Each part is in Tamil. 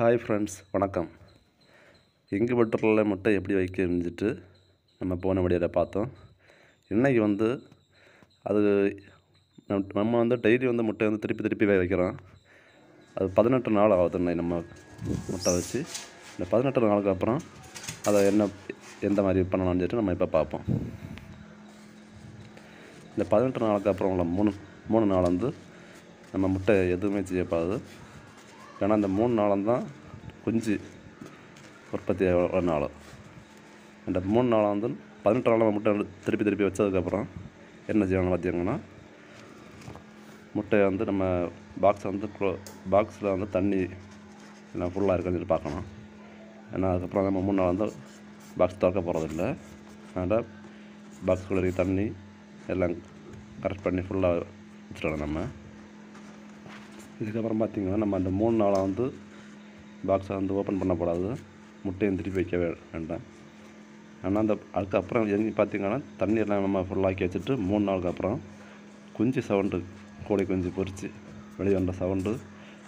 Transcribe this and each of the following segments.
ஹாய் ஃப்ரெண்ட்ஸ் வணக்கம் இன்குபேட்டரில் முட்டை எப்படி வைக்க இருந்துட்டு நம்ம போன முடியாத பார்த்தோம் இன்றைக்கி வந்து அது நம்ம வந்து டெய்லி வந்து முட்டை வந்து திருப்பி திருப்பி வைக்கிறோம் அது பதினெட்டு நாள் ஆகுது இன்னைக்கு நம்ம முட்டை வச்சு இந்த பதினெட்டு நாளுக்கு அப்புறம் அதை என்ன எந்த மாதிரி பண்ணலாம்னு சொல்லிட்டு நம்ம இப்போ பார்ப்போம் இந்த பதினெட்டு நாளுக்கு அப்புறம் உள்ள மூணு மூணு நாள் வந்து நம்ம முட்டை எதுவுமே செய்யப்படாது ஏன்னா அந்த மூணு நாளம் தான் குஞ்சு உற்பத்தி ஆகிற நாள் அந்த மூணு நாளாக வந்து பதினெட்டு நாளாக முட்டை திருப்பி திருப்பி வச்சதுக்கப்புறம் என்ன செய்யணும் பார்த்தீங்கன்னா முட்டையை வந்து நம்ம பாக்ஸை வந்து க்ளோ பாக்ஸில் வந்து தண்ணி எல்லாம் ஃபுல்லாக இருக்குன்னு பார்க்கணும் ஏன்னா அதுக்கப்புறம் நம்ம மூணு நாள் வந்து பாக்ஸ் திறக்க போகிறதில்ல அதனால் பாக்ஸ் இருக்க தண்ணி எல்லாம் கரெக்ட் பண்ணி ஃபுல்லாக வச்சுருக்கணும் நம்ம இதுக்கப்புறம் பார்த்திங்கன்னா நம்ம அந்த மூணு நாளாக வந்து பாக்ஸை வந்து ஓப்பன் பண்ணக்கூடாது முட்டையும் திருப்பி வைக்க வேண்டாம் ஆனால் அந்த அதுக்கப்புறம் எங்கே பார்த்திங்கன்னா தண்ணீர்லாம் நம்ம ஃபுல்லாக்கி வச்சுட்டு மூணு நாளுக்கு அப்புறம் குஞ்சு சவுண்டு கோழி குஞ்சு பொறிச்சு வெளியே வந்த சவுண்டு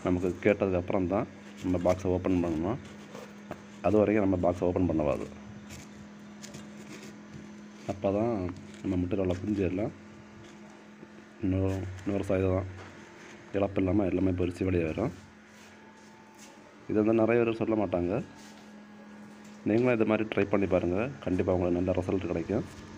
நமக்கு கேட்டதுக்கப்புறம் தான் நம்ம பாக்ஸை ஓப்பன் பண்ணணும் அது வரைக்கும் நம்ம பாக்ஸை ஓப்பன் பண்ணவாது அப்போ தான் நம்ம முட்டையில் உள்ள குஞ்சு எல்லாம் நூறு சாயம் தான் இழப்பு இல்லாமல் எல்லாமே பறித்து வெளியே வரும் இதை வந்து நிறைய பேர் சொல்ல மாட்டாங்க நீங்களும் இது மாதிரி ட்ரை பண்ணி பாருங்கள் கண்டிப்பாக உங்களுக்கு நல்ல ரிசல்ட் கிடைக்கும்